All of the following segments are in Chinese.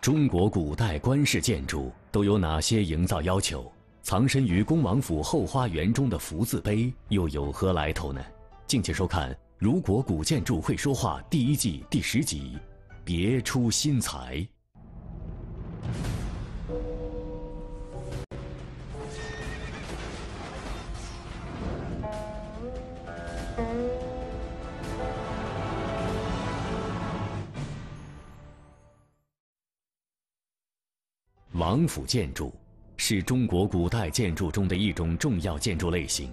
中国古代官式建筑都有哪些营造要求？藏身于恭王府后花园中的“福”字碑又有何来头呢？敬请收看《如果古建筑会说话》第一季第十集，《别出心裁》。王府建筑是中国古代建筑中的一种重要建筑类型，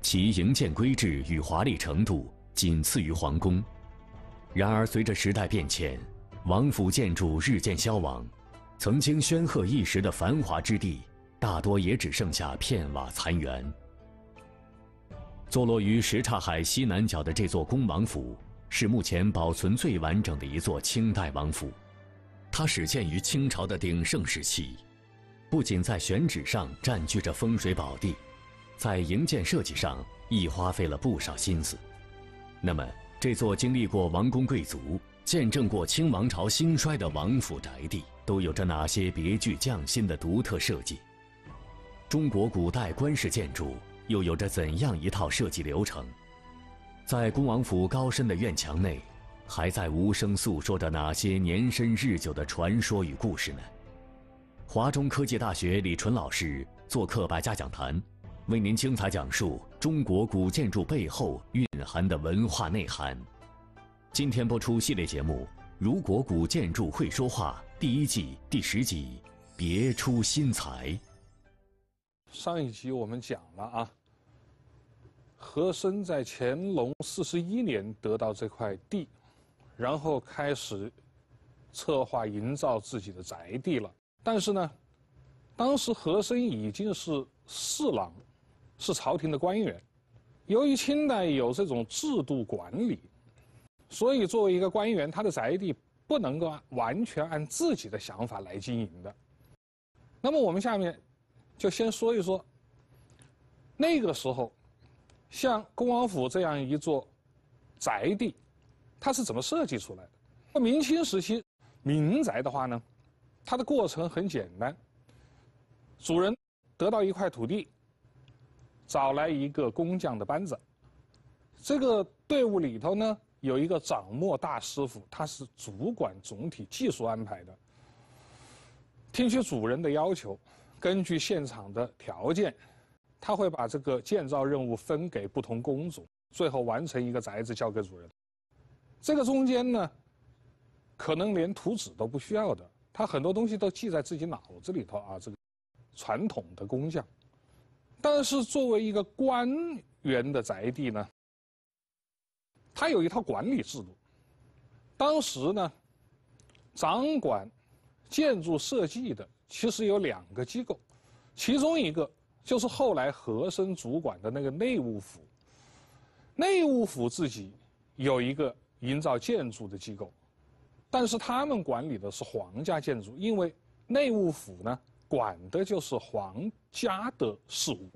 其营建规制与华丽程度仅次于皇宫。然而，随着时代变迁，王府建筑日渐消亡，曾经煊赫一时的繁华之地，大多也只剩下片瓦残垣。坐落于什刹海西南角的这座恭王府，是目前保存最完整的一座清代王府。它始建于清朝的鼎盛时期，不仅在选址上占据着风水宝地，在营建设计上亦花费了不少心思。那么，这座经历过王公贵族、见证过清王朝兴衰的王府宅地，都有着哪些别具匠心的独特设计？中国古代官式建筑又有着怎样一套设计流程？在恭王府高深的院墙内。还在无声诉说着哪些年深日久的传说与故事呢？华中科技大学李纯老师做客百家讲坛，为您精彩讲述中国古建筑背后蕴含的文化内涵。今天播出系列节目《如果古建筑会说话》第一季第十集，别出心裁。上一集我们讲了啊，和珅在乾隆四十一年得到这块地。然后开始策划营造自己的宅地了。但是呢，当时和珅已经是侍郎，是朝廷的官员。由于清代有这种制度管理，所以作为一个官员，他的宅地不能够完全按自己的想法来经营的。那么我们下面就先说一说那个时候，像恭王府这样一座宅地。它是怎么设计出来的？那明清时期，民宅的话呢，它的过程很简单。主人得到一块土地，找来一个工匠的班子，这个队伍里头呢有一个掌墨大师傅，他是主管总体技术安排的。听取主人的要求，根据现场的条件，他会把这个建造任务分给不同工种，最后完成一个宅子交给主人。这个中间呢，可能连图纸都不需要的，他很多东西都记在自己脑子里头啊。这个传统的工匠，但是作为一个官员的宅地呢，他有一套管理制度。当时呢，掌管建筑设计的其实有两个机构，其中一个就是后来和珅主管的那个内务府，内务府自己有一个。营造建筑的机构，但是他们管理的是皇家建筑，因为内务府呢管的就是皇家的事务。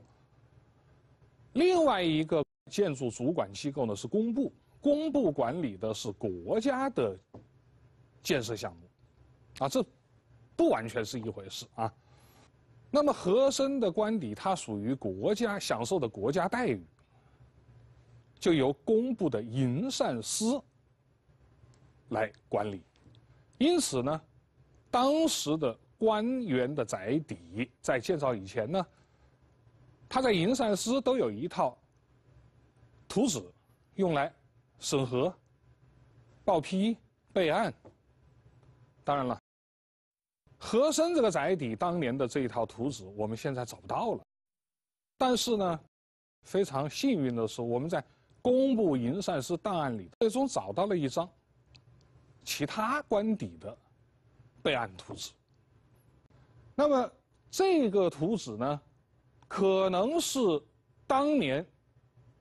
另外一个建筑主管机构呢是工部，工部管理的是国家的建设项目，啊，这不完全是一回事啊。那么和珅的官邸，它属于国家，享受的国家待遇，就由工部的营膳司。来管理，因此呢，当时的官员的宅邸在建造以前呢，他在营缮司都有一套图纸，用来审核、报批、备案。当然了，和珅这个宅邸当年的这一套图纸我们现在找不到了，但是呢，非常幸运的是，我们在工部营缮司档案里最终找到了一张。其他官邸的备案图纸。那么这个图纸呢，可能是当年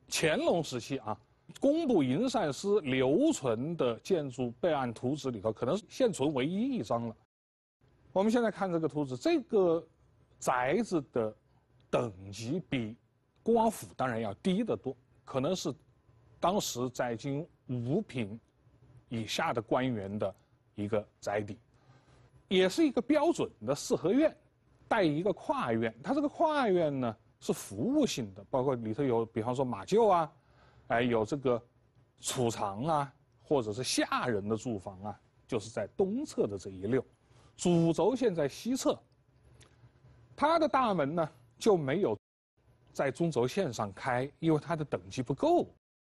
乾隆时期啊，工部营缮司留存的建筑备案图纸里头，可能是现存唯一一张了。我们现在看这个图纸，这个宅子的等级比恭王府当然要低得多，可能是当时在京五品。以下的官员的一个宅邸，也是一个标准的四合院，带一个跨院。它这个跨院呢是服务性的，包括里头有，比方说马厩啊，哎有这个储藏啊，或者是下人的住房啊，就是在东侧的这一溜，主轴线在西侧。它的大门呢就没有在中轴线上开，因为它的等级不够。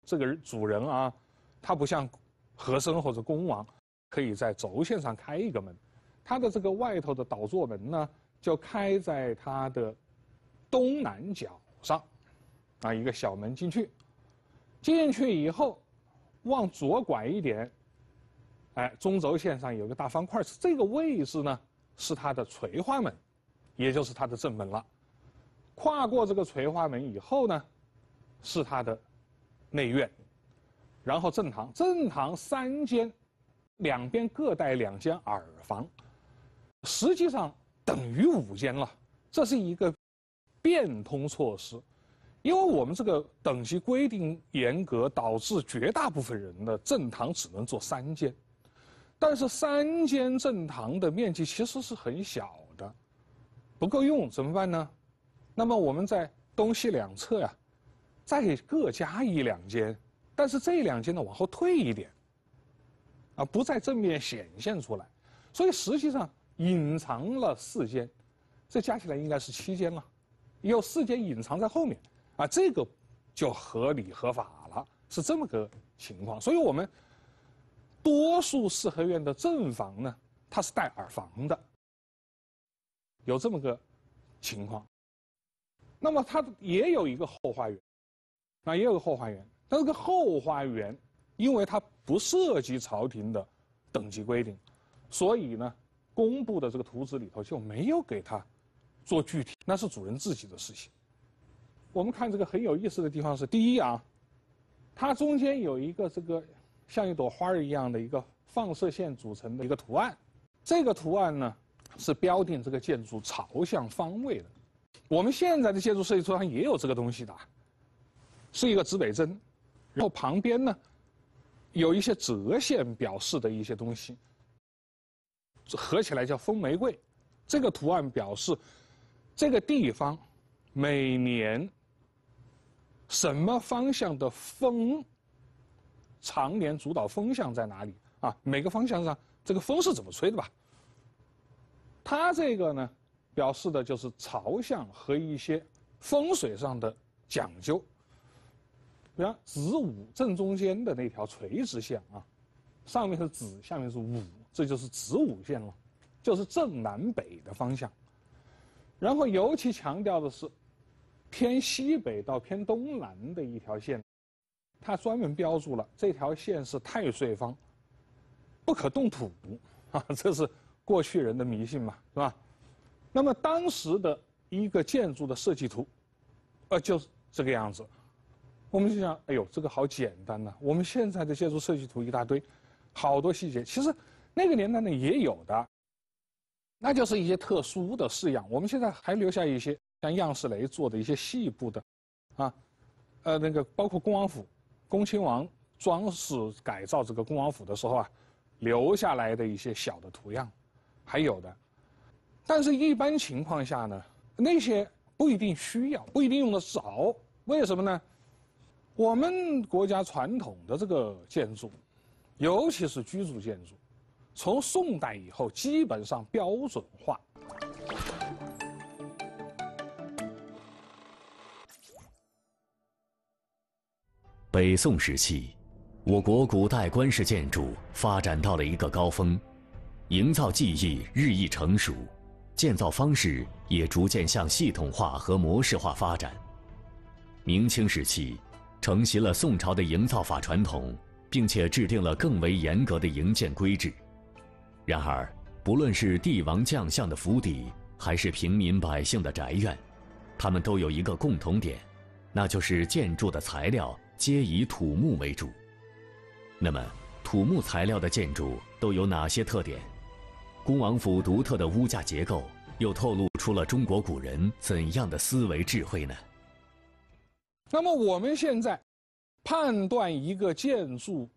这个主人啊，他不像。和珅或者恭王可以在轴线上开一个门，他的这个外头的倒座门呢，就开在它的东南角上，啊，一个小门进去，进去以后往左拐一点，哎，中轴线上有个大方块，是这个位置呢，是它的垂花门，也就是它的正门了。跨过这个垂花门以后呢，是它的内院。然后正堂正堂三间，两边各带两间耳房，实际上等于五间了。这是一个变通措施，因为我们这个等级规定严格，导致绝大部分人的正堂只能做三间，但是三间正堂的面积其实是很小的，不够用怎么办呢？那么我们在东西两侧呀，再各加一两间。但是这两间呢，往后退一点，啊，不在正面显现出来，所以实际上隐藏了四间，这加起来应该是七间了，有四间隐藏在后面，啊，这个就合理合法了，是这么个情况。所以我们多数四合院的正房呢，它是带耳房的，有这么个情况，那么它也有一个后花园，那也有个后花园。但这个后花园，因为它不涉及朝廷的等级规定，所以呢，公布的这个图纸里头就没有给它做具体，那是主人自己的事情。我们看这个很有意思的地方是，第一啊，它中间有一个这个像一朵花儿一样的一个放射线组成的一个图案，这个图案呢是标定这个建筑朝向方位的。我们现在的建筑设计图上也有这个东西的，是一个指北针。然后旁边呢，有一些折线表示的一些东西，合起来叫风玫瑰。这个图案表示这个地方每年什么方向的风常年主导风向在哪里啊？每个方向上这个风是怎么吹的吧？它这个呢，表示的就是朝向和一些风水上的讲究。比方子午正中间的那条垂直线啊，上面是子，下面是午，这就是子午线了，就是正南北的方向。然后尤其强调的是，偏西北到偏东南的一条线，它专门标注了这条线是太岁方，不可动土啊，这是过去人的迷信嘛，是吧？那么当时的一个建筑的设计图，呃，就是这个样子。我们就想，哎呦，这个好简单呐！我们现在的建筑设计图一大堆，好多细节。其实，那个年代呢也有的，那就是一些特殊的式样。我们现在还留下一些像样式雷做的一些细部的，啊，呃，那个包括恭王府、恭亲王装饰改造这个恭王府的时候啊，留下来的一些小的图样，还有的。但是一般情况下呢，那些不一定需要，不一定用得着。为什么呢？我们国家传统的这个建筑，尤其是居住建筑，从宋代以后基本上标准化。北宋时期，我国古代官式建筑发展到了一个高峰，营造技艺日益成熟，建造方式也逐渐向系统化和模式化发展。明清时期。承袭了宋朝的营造法传统，并且制定了更为严格的营建规制。然而，不论是帝王将相的府邸，还是平民百姓的宅院，他们都有一个共同点，那就是建筑的材料皆以土木为主。那么，土木材料的建筑都有哪些特点？恭王府独特的屋架结构，又透露出了中国古人怎样的思维智慧呢？那么我们现在判断一个建筑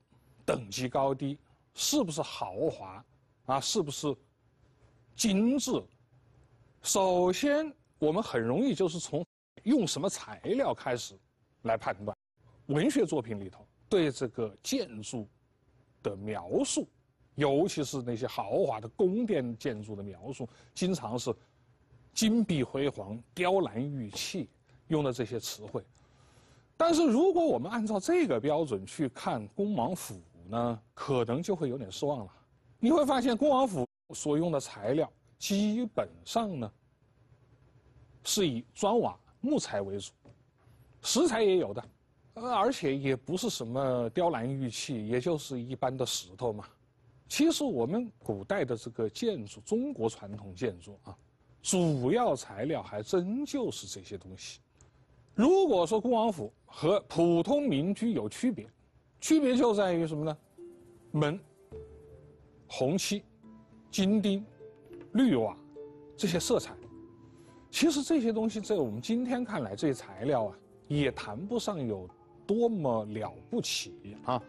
等级高低是不是豪华啊，是不是精致？首先，我们很容易就是从用什么材料开始来判断。文学作品里头对这个建筑的描述，尤其是那些豪华的宫殿建筑的描述，经常是金碧辉煌、雕栏玉砌用的这些词汇。但是如果我们按照这个标准去看恭王府呢，可能就会有点失望了。你会发现恭王府所用的材料基本上呢是以砖瓦、木材为主，石材也有的，呃，而且也不是什么雕栏玉砌，也就是一般的石头嘛。其实我们古代的这个建筑，中国传统建筑啊，主要材料还真就是这些东西。如果说恭王府，和普通民居有区别，区别就在于什么呢？门、红漆、金钉、绿瓦这些色彩，其实这些东西在我们今天看来，这些材料啊，也谈不上有多么了不起啊。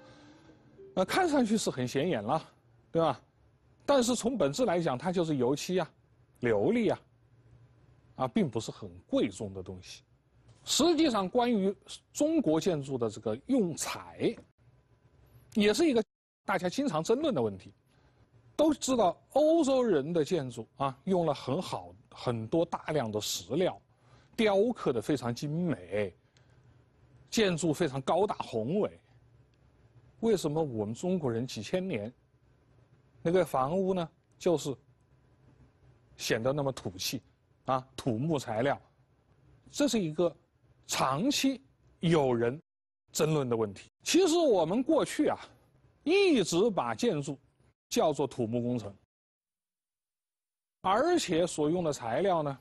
呃，看上去是很显眼了，对吧？但是从本质来讲，它就是油漆啊、琉璃啊，啊，并不是很贵重的东西。实际上，关于中国建筑的这个用材，也是一个大家经常争论的问题。都知道欧洲人的建筑啊，用了很好很多大量的石料，雕刻的非常精美，建筑非常高大宏伟。为什么我们中国人几千年那个房屋呢，就是显得那么土气啊？土木材料，这是一个。长期有人争论的问题，其实我们过去啊，一直把建筑叫做土木工程，而且所用的材料呢，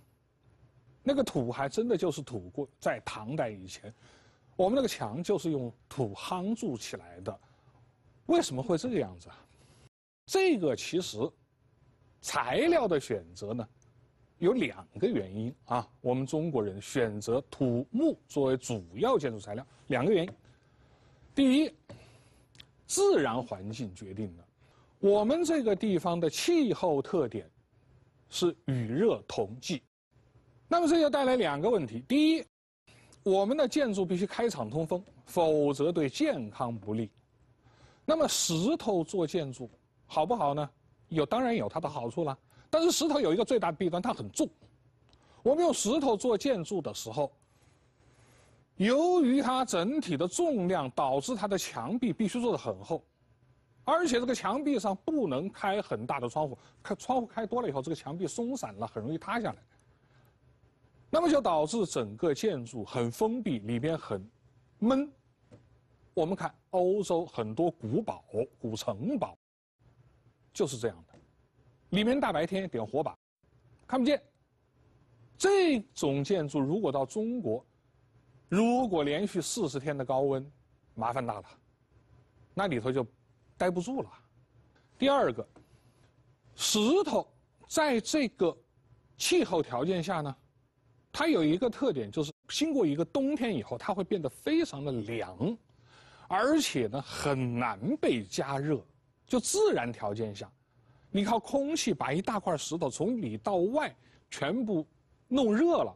那个土还真的就是土。过在唐代以前，我们那个墙就是用土夯筑起来的。为什么会这个样子？啊？这个其实材料的选择呢？有两个原因啊，我们中国人选择土木作为主要建筑材料，两个原因。第一，自然环境决定了我们这个地方的气候特点是雨热同季，那么这就带来两个问题。第一，我们的建筑必须开敞通风，否则对健康不利。那么石头做建筑好不好呢？有，当然有它的好处了。但是石头有一个最大的弊端，它很重。我们用石头做建筑的时候，由于它整体的重量，导致它的墙壁必须做的很厚，而且这个墙壁上不能开很大的窗户，开窗户开多了以后，这个墙壁松散了，很容易塌下来。那么就导致整个建筑很封闭，里边很闷。我们看欧洲很多古堡、古城堡，就是这样。里面大白天点火把，看不见。这种建筑如果到中国，如果连续四十天的高温，麻烦大了，那里头就待不住了。第二个，石头在这个气候条件下呢，它有一个特点，就是经过一个冬天以后，它会变得非常的凉，而且呢很难被加热，就自然条件下。你靠空气把一大块石头从里到外全部弄热了，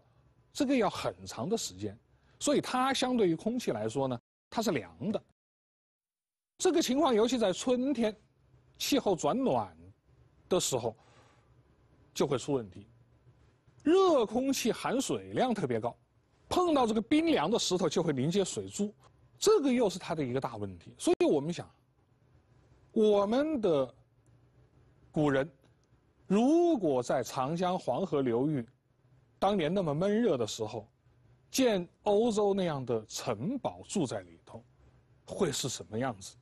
这个要很长的时间，所以它相对于空气来说呢，它是凉的。这个情况尤其在春天，气候转暖的时候就会出问题。热空气含水量特别高，碰到这个冰凉的石头就会凝结水珠，这个又是它的一个大问题。所以我们想，我们的。古人如果在长江黄河流域，当年那么闷热的时候，建欧洲那样的城堡住在里头，会是什么样子？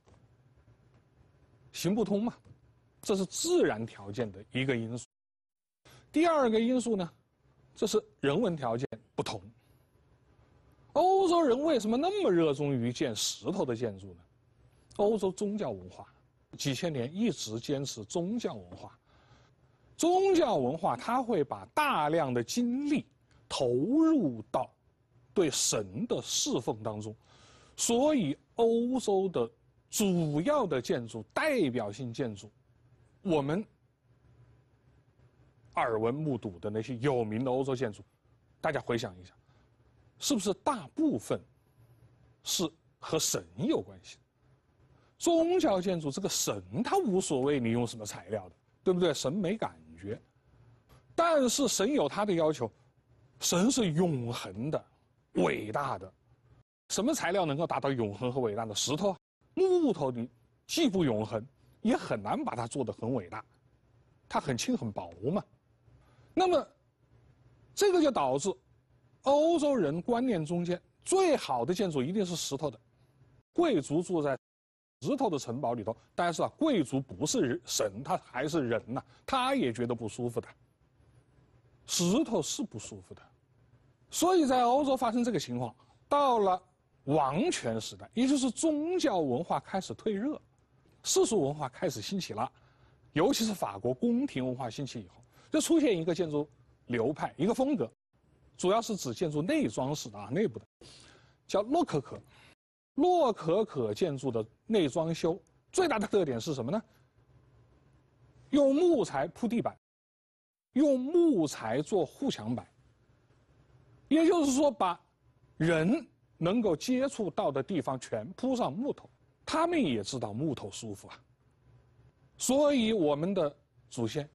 行不通嘛，这是自然条件的一个因素。第二个因素呢，这是人文条件不同。欧洲人为什么那么热衷于建石头的建筑呢？欧洲宗教文化。几千年一直坚持宗教文化，宗教文化它会把大量的精力投入到对神的侍奉当中，所以欧洲的主要的建筑、代表性建筑，我们耳闻目睹的那些有名的欧洲建筑，大家回想一下，是不是大部分是和神有关系？宗教建筑这个神他无所谓你用什么材料的，对不对？审美感觉，但是神有他的要求，神是永恒的，伟大的，什么材料能够达到永恒和伟大的？石头、木头你既不永恒，也很难把它做得很伟大，它很轻很薄嘛。那么，这个就导致欧洲人观念中间最好的建筑一定是石头的，贵族住在。石头的城堡里头，但是啊，贵族不是神，他还是人呐，他也觉得不舒服的。石头是不舒服的，所以在欧洲发生这个情况，到了王权时代，也就是宗教文化开始退热，世俗文化开始兴起了，尤其是法国宫廷文化兴起以后，就出现一个建筑流派，一个风格，主要是指建筑内装饰的啊，内部的，叫洛可可。洛可可建筑的内装修最大的特点是什么呢？用木材铺地板，用木材做护墙板。也就是说，把人能够接触到的地方全铺上木头。他们也知道木头舒服啊。所以，我们的祖先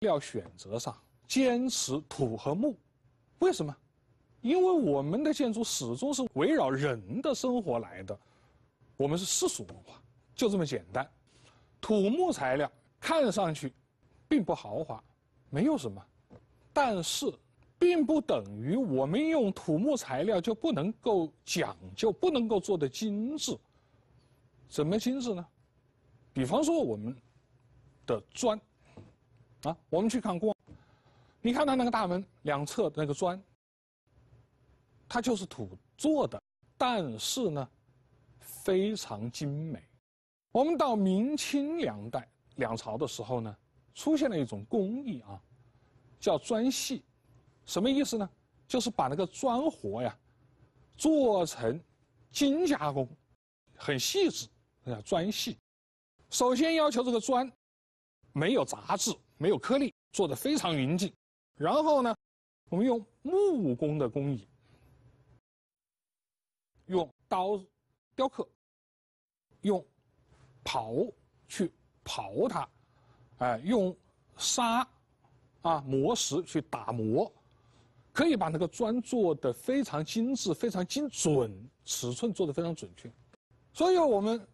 要选择上坚持土和木，为什么？因为我们的建筑始终是围绕人的生活来的，我们是世俗文化，就这么简单。土木材料看上去并不豪华，没有什么，但是并不等于我们用土木材料就不能够讲究，不能够做的精致。怎么精致呢？比方说我们的砖啊，我们去看过，你看它那个大门两侧的那个砖。它就是土做的，但是呢，非常精美。我们到明清两代两朝的时候呢，出现了一种工艺啊，叫砖细，什么意思呢？就是把那个砖活呀，做成精加工，很细致，那叫砖细。首先要求这个砖没有杂质、没有颗粒，做的非常匀净。然后呢，我们用木工的工艺。刀雕刻，用刨去刨它，哎，用砂啊磨石去打磨，可以把那个砖做的非常精致、非常精准，尺寸做的非常准确。所以我们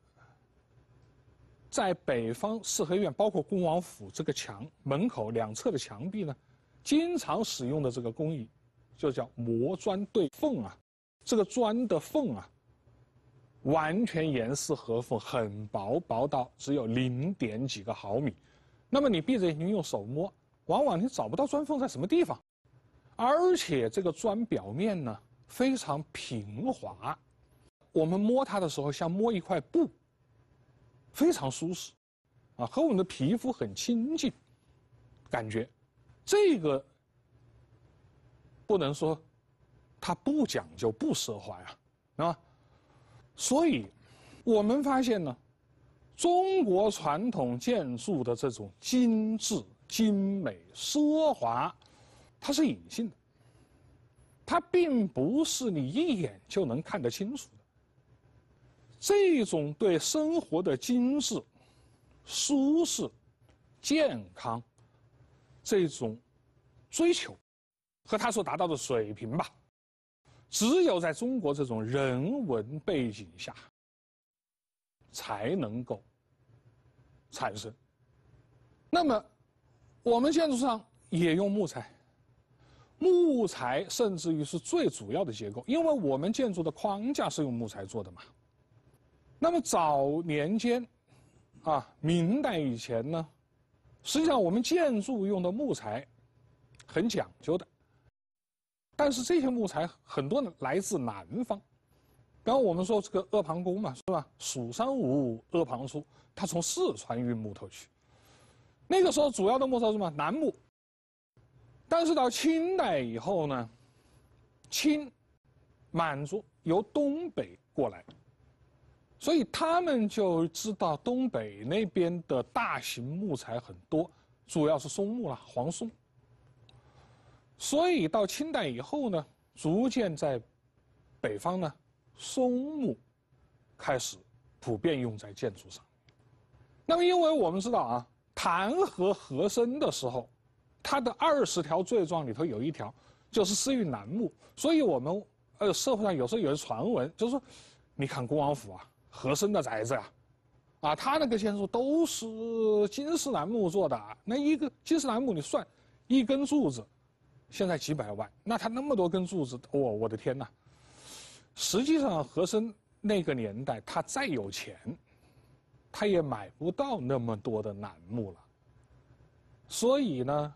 在北方四合院，包括恭王府这个墙门口两侧的墙壁呢，经常使用的这个工艺，就叫磨砖对缝啊。这个砖的缝啊。完全严丝合缝，很薄，薄到只有零点几个毫米。那么你闭着眼睛用手摸，往往你找不到砖缝在什么地方。而且这个砖表面呢非常平滑，我们摸它的时候像摸一块布，非常舒适，啊，和我们的皮肤很亲近，感觉，这个不能说它不讲究、不奢华呀，啊。所以，我们发现呢，中国传统建筑的这种精致、精美、奢华，它是隐性的，它并不是你一眼就能看得清楚的。这种对生活的精致、舒适、健康这种追求，和它所达到的水平吧。只有在中国这种人文背景下，才能够产生。那么，我们建筑上也用木材，木材甚至于是最主要的结构，因为我们建筑的框架是用木材做的嘛。那么早年间，啊，明代以前呢，实际上我们建筑用的木材很讲究的。但是这些木材很多来自南方，然后我们说这个阿房宫嘛，是吧？蜀山无，阿房出，它从四川运木头去。那个时候主要的木材是什么？楠木。但是到清代以后呢，清、满族由东北过来，所以他们就知道东北那边的大型木材很多，主要是松木啦，黄松。所以到清代以后呢，逐渐在北方呢，松木开始普遍用在建筑上。那么，因为我们知道啊，弹劾和珅的时候，他的二十条罪状里头有一条就是私欲楠木。所以我们呃社会上有时候有些传闻，就是说，你看恭王府啊，和珅的宅子啊，啊，他那个建筑都是金丝楠木做的啊。那一个金丝楠木，你算一根柱子。现在几百万，那他那么多根柱子，我我的天呐！实际上和珅那个年代，他再有钱，他也买不到那么多的楠木了。所以呢，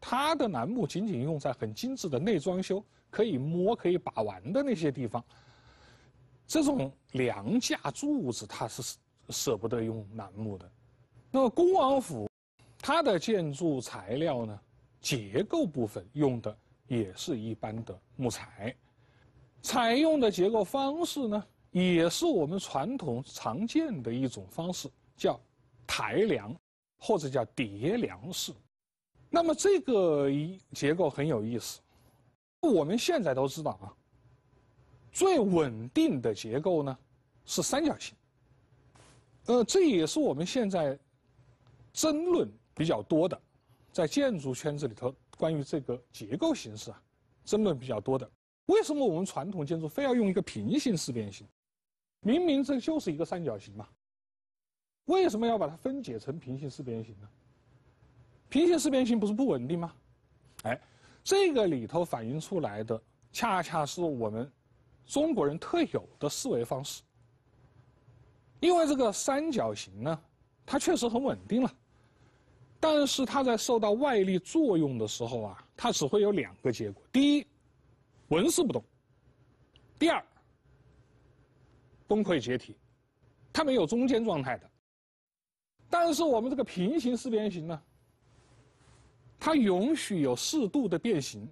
他的楠木仅仅用在很精致的内装修，可以摸可以把玩的那些地方。这种梁架柱子，他是舍不得用楠木的。那么恭王府，它的建筑材料呢？结构部分用的也是一般的木材，采用的结构方式呢，也是我们传统常见的一种方式，叫抬梁或者叫叠梁式。那么这个一结构很有意思，我们现在都知道啊，最稳定的结构呢是三角形。呃，这也是我们现在争论比较多的。在建筑圈子里头，关于这个结构形式啊，争论比较多的。为什么我们传统建筑非要用一个平行四边形？明明这就是一个三角形嘛。为什么要把它分解成平行四边形呢？平行四边形不是不稳定吗？哎，这个里头反映出来的，恰恰是我们中国人特有的思维方式。因为这个三角形呢，它确实很稳定了。但是它在受到外力作用的时候啊，它只会有两个结果：第一，纹丝不动；第二，崩溃解体。它没有中间状态的。但是我们这个平行四边形呢，它允许有适度的变形。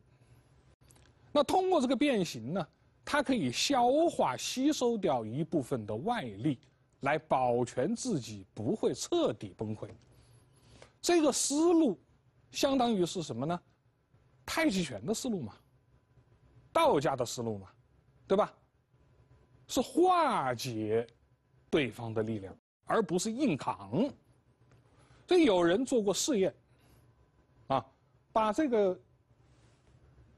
那通过这个变形呢，它可以消化吸收掉一部分的外力，来保全自己，不会彻底崩溃。这个思路，相当于是什么呢？太极拳的思路嘛，道家的思路嘛，对吧？是化解对方的力量，而不是硬扛。这有人做过试验，啊，把这个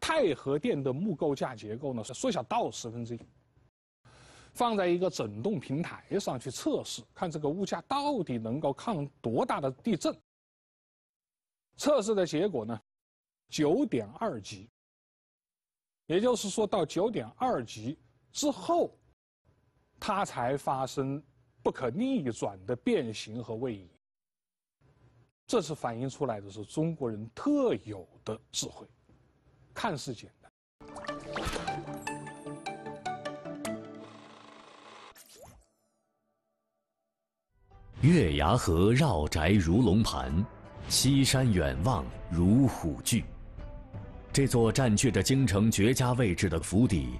太和殿的木构架结构呢，缩小到十分之一，放在一个整动平台上去测试，看这个物架到底能够抗多大的地震。测试的结果呢，九点二级，也就是说到九点二级之后，它才发生不可逆转的变形和位移。这是反映出来的是中国人特有的智慧，看似简单。月牙河绕宅如龙盘。西山远望如虎踞，这座占据着京城绝佳位置的府邸，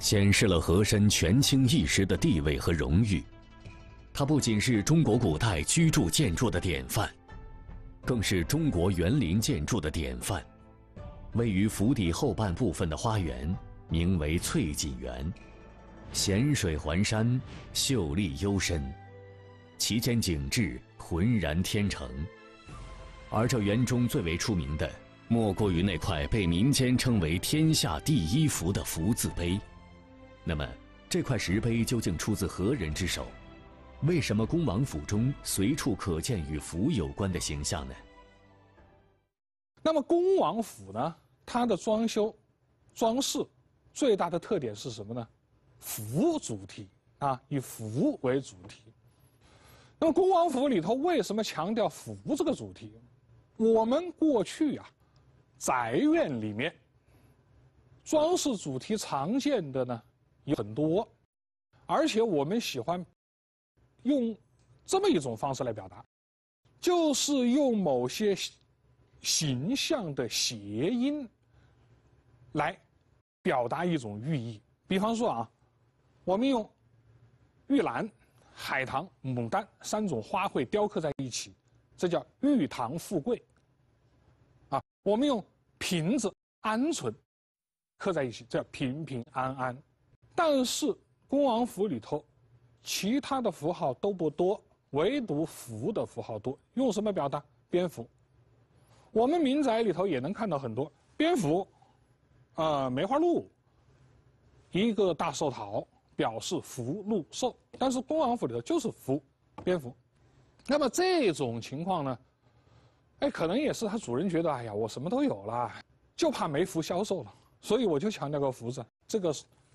显示了和珅权倾一时的地位和荣誉。它不仅是中国古代居住建筑的典范，更是中国园林建筑的典范。位于府邸后半部分的花园名为翠锦园，险水环山，秀丽幽深，其间景致浑然天成。而这园中最为出名的，莫过于那块被民间称为“天下第一福”的福字碑。那么，这块石碑究竟出自何人之手？为什么恭王府中随处可见与福有关的形象呢？那么，恭王府呢？它的装修、装饰最大的特点是什么呢？福主题啊，以福为主题。那么，恭王府里头为什么强调福这个主题？我们过去啊，宅院里面装饰主题常见的呢有很多，而且我们喜欢用这么一种方式来表达，就是用某些形象的谐音来表达一种寓意。比方说啊，我们用玉兰、海棠、牡丹三种花卉雕刻在一起。这叫玉堂富贵。啊，我们用瓶子、鹌鹑刻在一起，叫平平安安。但是恭王府里头，其他的符号都不多，唯独福的符号多。用什么表达？蝙蝠。我们民宅里头也能看到很多蝙蝠，啊，梅花鹿。一个大寿桃表示福禄寿，但是恭王府里头就是福，蝙蝠。那么这种情况呢，哎，可能也是他主人觉得，哎呀，我什么都有了，就怕没福消受了，所以我就强调个福字，这个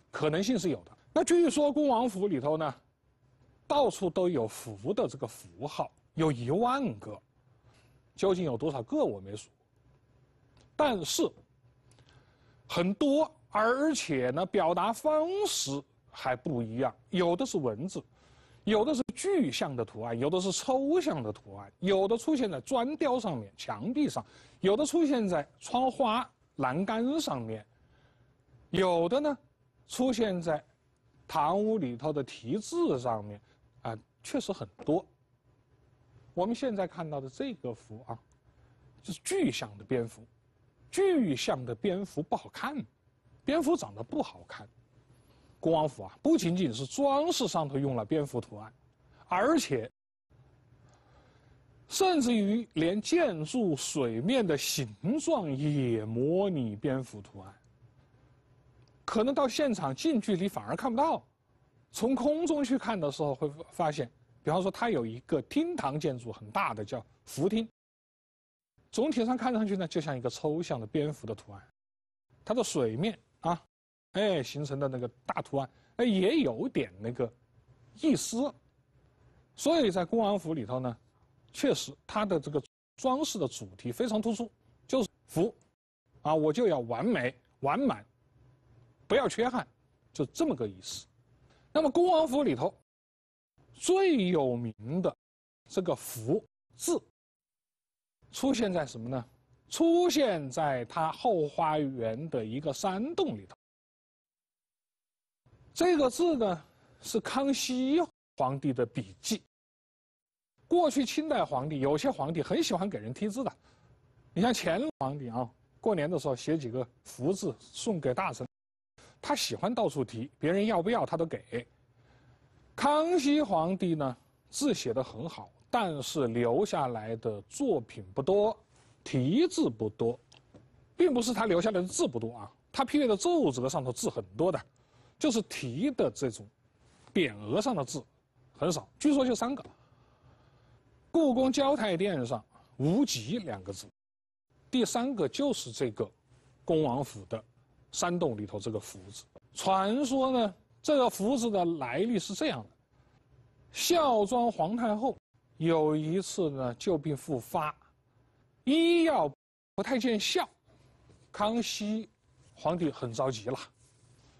可能性是有的。那据说恭王府里头呢，到处都有福的这个符号，有一万个，究竟有多少个我没数，但是很多，而且呢，表达方式还不一样，有的是文字。有的是具象的图案，有的是抽象的图案，有的出现在砖雕上面、墙壁上，有的出现在窗花、栏杆上面，有的呢，出现在堂屋里头的题字上面，啊，确实很多。我们现在看到的这个符啊，是具象的蝙蝠，具象的蝙蝠不好看，蝙蝠长得不好看。恭王府啊，不仅仅是装饰上头用了蝙蝠图案，而且，甚至于连建筑水面的形状也模拟蝙蝠图案。可能到现场近距离反而看不到，从空中去看的时候会发现，比方说它有一个厅堂建筑很大的叫福厅，总体上看上去呢，就像一个抽象的蝙蝠的图案，它的水面啊。哎，形成的那个大图案，哎，也有点那个意思。所以在恭王府里头呢，确实它的这个装饰的主题非常突出，就是福，啊，我就要完美、完满，不要缺憾，就这么个意思。那么恭王府里头最有名的这个“福”字出现在什么呢？出现在它后花园的一个山洞里头。这个字呢，是康熙皇帝的笔迹。过去清代皇帝有些皇帝很喜欢给人题字的，你像乾隆皇帝啊，过年的时候写几个福字送给大臣，他喜欢到处题，别人要不要他都给。康熙皇帝呢，字写得很好，但是留下来的作品不多，题字不多，并不是他留下来的字不多啊，他批阅的奏折上头字很多的。就是题的这种匾额上的字很少，据说就三个。故宫交泰殿上“无极”两个字，第三个就是这个恭王府的山洞里头这个福字。传说呢，这个福字的来历是这样的：孝庄皇太后有一次呢旧病复发，医药不太见效，康熙皇帝很着急了。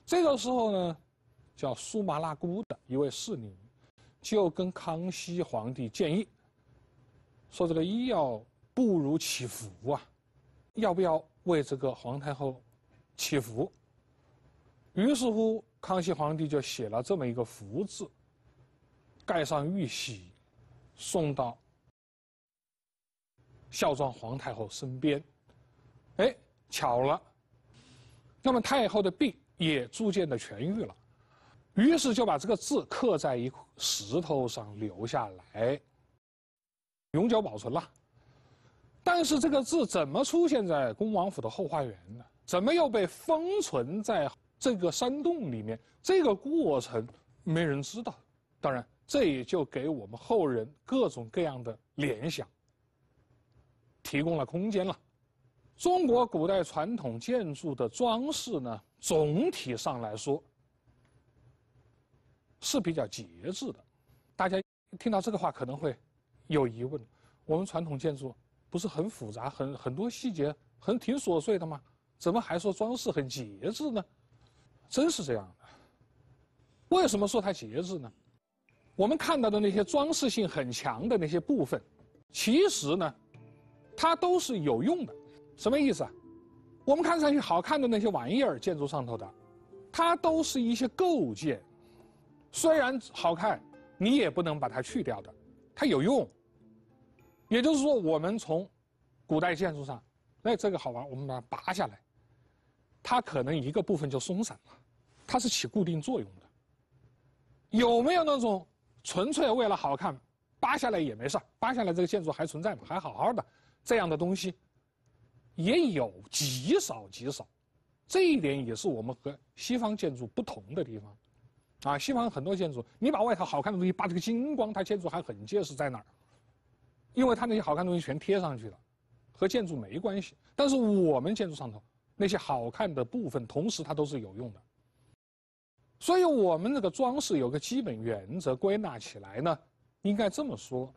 这个时候呢，叫苏麻喇姑的一位侍女，就跟康熙皇帝建议，说：“这个医药不如祈福啊，要不要为这个皇太后祈福？”于是乎，康熙皇帝就写了这么一个福字，盖上玉玺，送到孝庄皇太后身边。哎，巧了，那么太后的病。也逐渐地痊愈了，于是就把这个字刻在一石头上留下来，永久保存了。但是这个字怎么出现在恭王府的后花园呢？怎么又被封存在这个山洞里面？这个过程没人知道，当然这也就给我们后人各种各样的联想提供了空间了。中国古代传统建筑的装饰呢，总体上来说是比较节制的。大家听到这个话可能会有疑问：我们传统建筑不是很复杂、很很多细节、很挺琐碎的吗？怎么还说装饰很节制呢？真是这样的。为什么说它节制呢？我们看到的那些装饰性很强的那些部分，其实呢，它都是有用的。什么意思啊？我们看上去好看的那些玩意儿，建筑上头的，它都是一些构件，虽然好看，你也不能把它去掉的，它有用。也就是说，我们从古代建筑上，那这个好玩，我们把它拔下来，它可能一个部分就松散了，它是起固定作用的。有没有那种纯粹为了好看，拔下来也没事扒拔下来这个建筑还存在嘛，还好好的，这样的东西。也有极少极少，这一点也是我们和西方建筑不同的地方，啊，西方很多建筑，你把外头好看的东西扒这个精光，它建筑还很结实在那儿，因为它那些好看东西全贴上去了，和建筑没关系。但是我们建筑上头那些好看的部分，同时它都是有用的。所以我们那个装饰有个基本原则，归纳起来呢，应该这么说，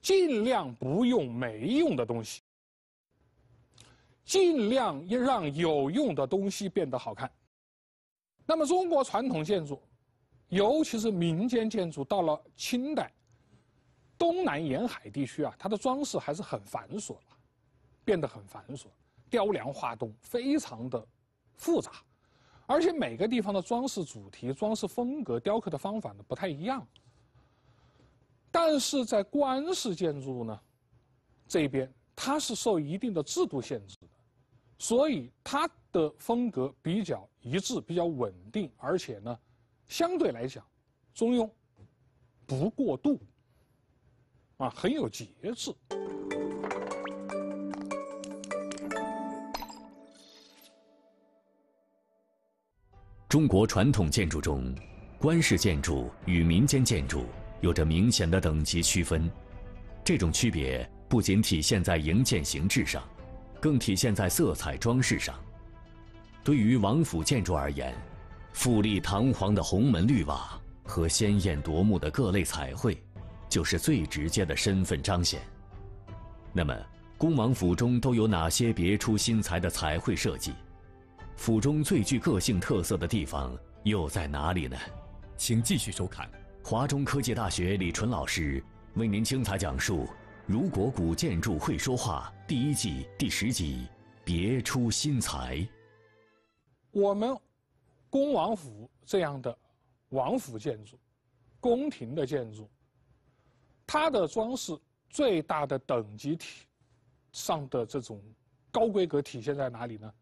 尽量不用没用的东西。尽量让有用的东西变得好看。那么中国传统建筑，尤其是民间建筑，到了清代，东南沿海地区啊，它的装饰还是很繁琐了，变得很繁琐，雕梁画栋，非常的复杂，而且每个地方的装饰主题、装饰风格、雕刻的方法呢，不太一样。但是在官式建筑呢，这边。它是受一定的制度限制的，所以它的风格比较一致，比较稳定，而且呢，相对来讲中庸，不过度，啊，很有节制。中国传统建筑中，官式建筑与民间建筑有着明显的等级区分，这种区别。不仅体现在营建形制上，更体现在色彩装饰上。对于王府建筑而言，富丽堂皇的红门绿瓦和鲜艳夺目的各类彩绘，就是最直接的身份彰显。那么，恭王府中都有哪些别出心裁的彩绘设计？府中最具个性特色的地方又在哪里呢？请继续收看华中科技大学李纯老师为您精彩讲述。如果古建筑会说话，第一季第十集，别出心裁。我们，恭王府这样的王府建筑，宫廷的建筑，它的装饰最大的等级体上的这种高规格体现在哪里呢？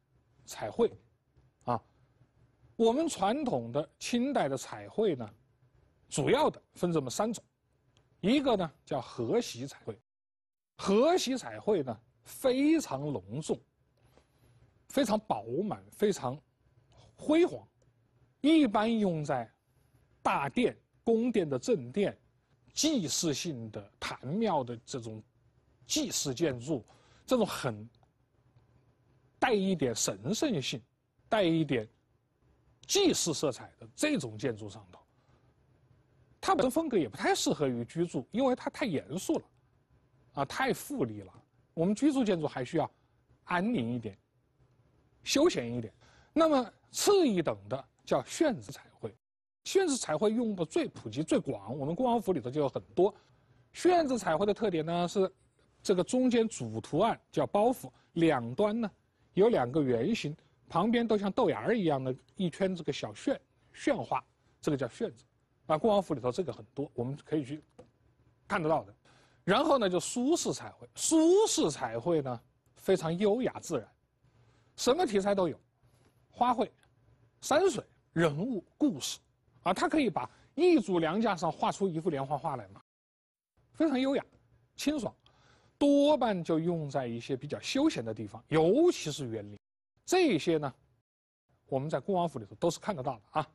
彩绘，啊，我们传统的清代的彩绘呢，主要的分这么三种，一个呢叫和玺彩绘。和玺彩绘呢，非常隆重，非常饱满，非常辉煌，一般用在大殿、宫殿的正殿、祭祀性的坛庙的这种祭祀建筑，这种很带一点神圣性、带一点祭祀色彩的这种建筑上头。它的风格也不太适合于居住，因为它太严肃了。啊，太富丽了。我们居住建筑还需要安宁一点、休闲一点。那么次一等的叫炫子彩绘，炫子彩绘用的最普及、最广。我们恭王府里头就有很多。炫子彩绘的特点呢是，这个中间主图案叫包袱，两端呢有两个圆形，旁边都像豆芽儿一样的，一圈这个小炫炫花，这个叫炫子。啊，恭王府里头这个很多，我们可以去看得到的。然后呢，就苏式彩绘。苏式彩绘呢，非常优雅自然，什么题材都有，花卉、山水、人物、故事，啊，它可以把一组梁架上画出一幅连环画来嘛，非常优雅、清爽，多半就用在一些比较休闲的地方，尤其是园林。这些呢，我们在恭王府里头都是看得到的啊。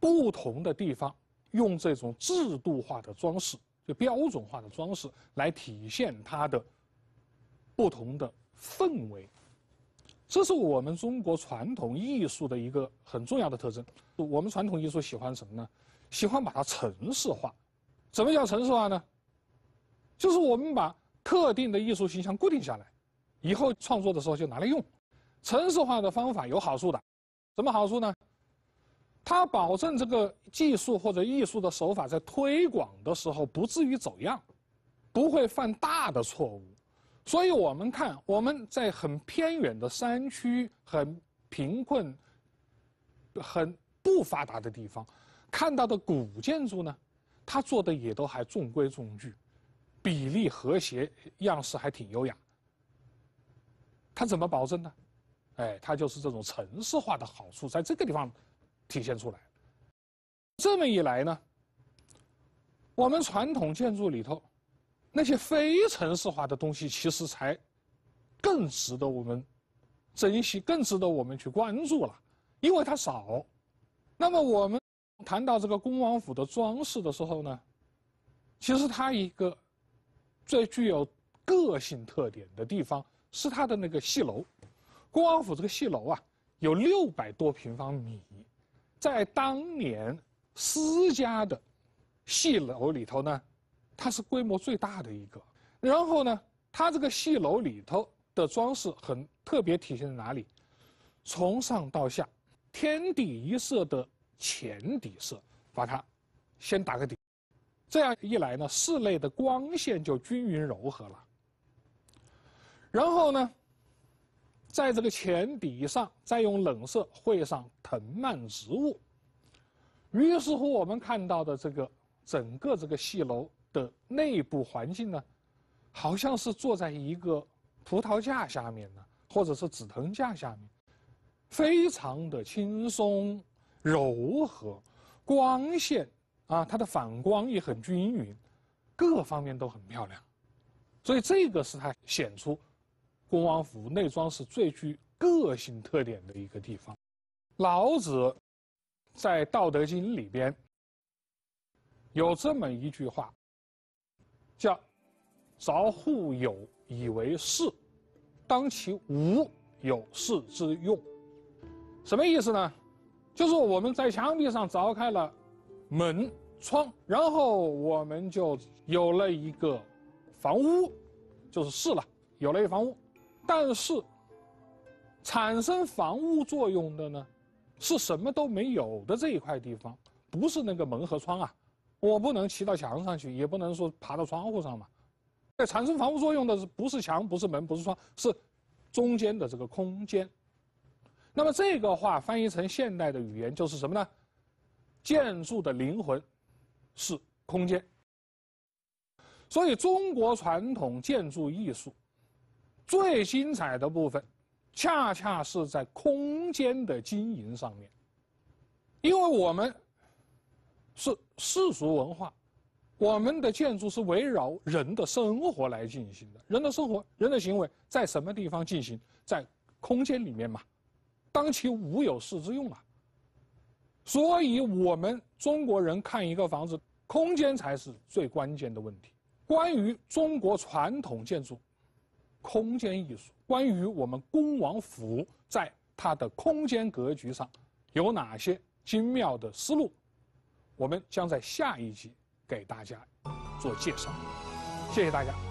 不同的地方用这种制度化的装饰。标准化的装饰来体现它的不同的氛围，这是我们中国传统艺术的一个很重要的特征。我们传统艺术喜欢什么呢？喜欢把它城市化。怎么叫城市化呢？就是我们把特定的艺术形象固定下来，以后创作的时候就拿来用。城市化的方法有好处的，什么好处呢？他保证这个技术或者艺术的手法在推广的时候不至于走样，不会犯大的错误，所以我们看我们在很偏远的山区、很贫困、很不发达的地方看到的古建筑呢，它做的也都还中规中矩，比例和谐，样式还挺优雅。他怎么保证呢？哎，他就是这种城市化的好处，在这个地方。体现出来，这么一来呢，我们传统建筑里头，那些非城市化的东西，其实才更值得我们珍惜，更值得我们去关注了，因为它少。那么我们谈到这个恭王府的装饰的时候呢，其实它一个最具有个性特点的地方是它的那个戏楼。恭王府这个戏楼啊，有六百多平方米。在当年私家的戏楼里头呢，它是规模最大的一个。然后呢，它这个戏楼里头的装饰很特别，体现在哪里？从上到下，天地一色的浅底色，把它先打个底。这样一来呢，室内的光线就均匀柔和了。然后呢？在这个浅底上，再用冷色绘上藤蔓植物，于是乎我们看到的这个整个这个戏楼的内部环境呢，好像是坐在一个葡萄架下面呢，或者是紫藤架下面，非常的轻松柔和，光线啊，它的反光也很均匀，各方面都很漂亮，所以这个是它显出。恭王府内装是最具个性特点的一个地方。老子在《道德经》里边有这么一句话，叫“凿户有以为室，当其无，有室之用。”什么意思呢？就是我们在墙壁上凿开了门窗，然后我们就有了一个房屋，就是室了，有了一房屋。但是，产生防雾作用的呢，是什么都没有的这一块地方，不是那个门和窗啊，我不能骑到墙上去，也不能说爬到窗户上嘛。在产生防护作用的是不是墙？不是门？不是窗？是中间的这个空间。那么这个话翻译成现代的语言就是什么呢？建筑的灵魂是空间。所以中国传统建筑艺术。最精彩的部分，恰恰是在空间的经营上面，因为我们是世俗文化，我们的建筑是围绕人的生活来进行的，人的生活、人的行为在什么地方进行，在空间里面嘛，当其无，有室之用啊。所以我们中国人看一个房子，空间才是最关键的问题。关于中国传统建筑。空间艺术，关于我们恭王府在它的空间格局上有哪些精妙的思路，我们将在下一集给大家做介绍。谢谢大家。